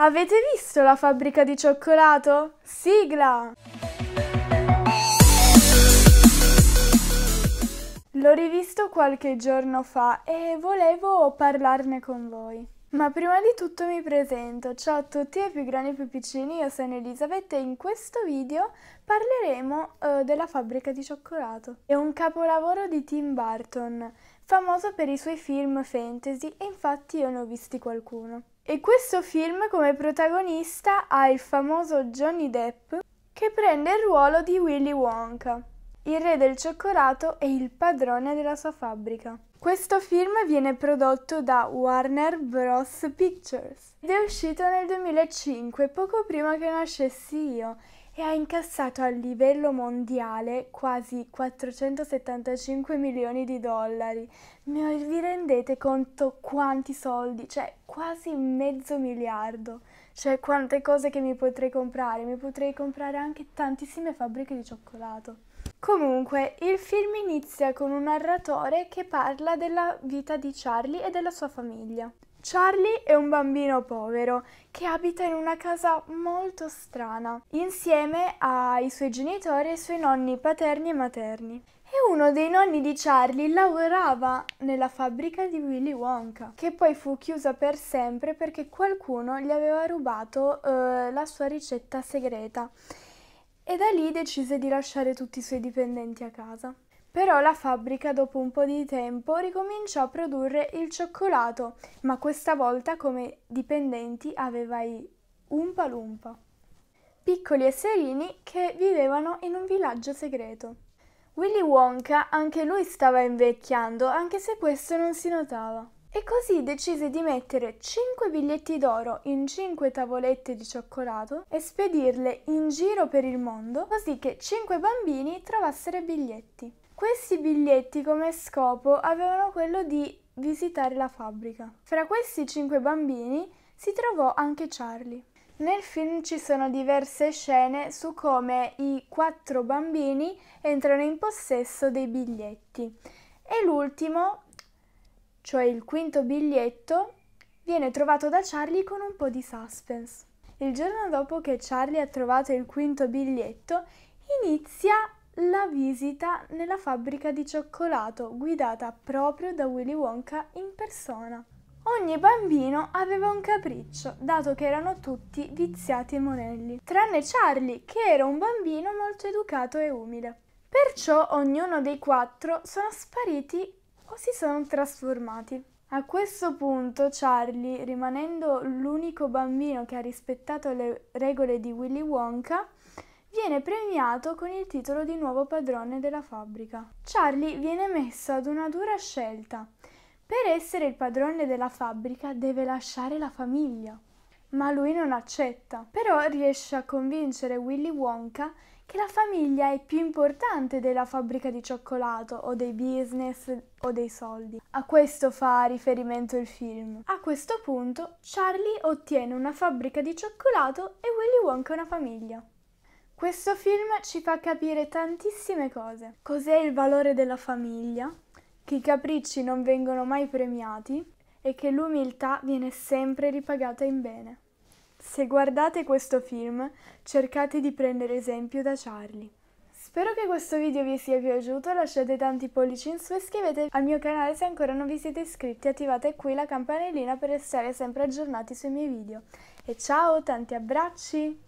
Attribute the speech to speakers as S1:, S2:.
S1: Avete visto la fabbrica di cioccolato? Sigla! L'ho rivisto qualche giorno fa e volevo parlarne con voi. Ma prima di tutto mi presento, ciao a tutti e più grandi e più piccini, io sono Elisabetta e in questo video parleremo eh, della fabbrica di cioccolato. È un capolavoro di Tim Burton, famoso per i suoi film fantasy e infatti io ne ho visti qualcuno. E questo film come protagonista ha il famoso Johnny Depp che prende il ruolo di Willy Wonka il re del cioccolato e il padrone della sua fabbrica. Questo film viene prodotto da Warner Bros. Pictures ed è uscito nel 2005, poco prima che nascessi io, e ha incassato a livello mondiale quasi 475 milioni di dollari. Ma vi rendete conto quanti soldi? Cioè quasi mezzo miliardo. Cioè quante cose che mi potrei comprare. Mi potrei comprare anche tantissime fabbriche di cioccolato. Comunque, il film inizia con un narratore che parla della vita di Charlie e della sua famiglia. Charlie è un bambino povero che abita in una casa molto strana, insieme ai suoi genitori e ai suoi nonni paterni e materni. E uno dei nonni di Charlie lavorava nella fabbrica di Willy Wonka, che poi fu chiusa per sempre perché qualcuno gli aveva rubato eh, la sua ricetta segreta e da lì decise di lasciare tutti i suoi dipendenti a casa. Però la fabbrica dopo un po' di tempo ricominciò a produrre il cioccolato, ma questa volta come dipendenti aveva i Umpa Lumpa, piccoli esserini che vivevano in un villaggio segreto. Willy Wonka anche lui stava invecchiando, anche se questo non si notava. E così decise di mettere 5 biglietti d'oro in 5 tavolette di cioccolato e spedirle in giro per il mondo così che 5 bambini trovassero biglietti. Questi biglietti come scopo avevano quello di visitare la fabbrica. Fra questi 5 bambini si trovò anche Charlie. Nel film ci sono diverse scene su come i quattro bambini entrano in possesso dei biglietti e l'ultimo cioè il quinto biglietto, viene trovato da Charlie con un po' di suspense. Il giorno dopo che Charlie ha trovato il quinto biglietto, inizia la visita nella fabbrica di cioccolato guidata proprio da Willy Wonka in persona. Ogni bambino aveva un capriccio, dato che erano tutti viziati e monelli, tranne Charlie, che era un bambino molto educato e umile. Perciò ognuno dei quattro sono spariti o si sono trasformati. A questo punto Charlie, rimanendo l'unico bambino che ha rispettato le regole di Willy Wonka, viene premiato con il titolo di nuovo padrone della fabbrica. Charlie viene messo ad una dura scelta. Per essere il padrone della fabbrica deve lasciare la famiglia ma lui non accetta. Però riesce a convincere Willy Wonka che la famiglia è più importante della fabbrica di cioccolato o dei business o dei soldi. A questo fa riferimento il film. A questo punto Charlie ottiene una fabbrica di cioccolato e Willy Wonka una famiglia. Questo film ci fa capire tantissime cose. Cos'è il valore della famiglia? Che i capricci non vengono mai premiati, e che l'umiltà viene sempre ripagata in bene. Se guardate questo film, cercate di prendere esempio da Charlie. Spero che questo video vi sia piaciuto, lasciate tanti pollici in su e iscrivetevi al mio canale se ancora non vi siete iscritti, attivate qui la campanellina per restare sempre aggiornati sui miei video. E ciao, tanti abbracci!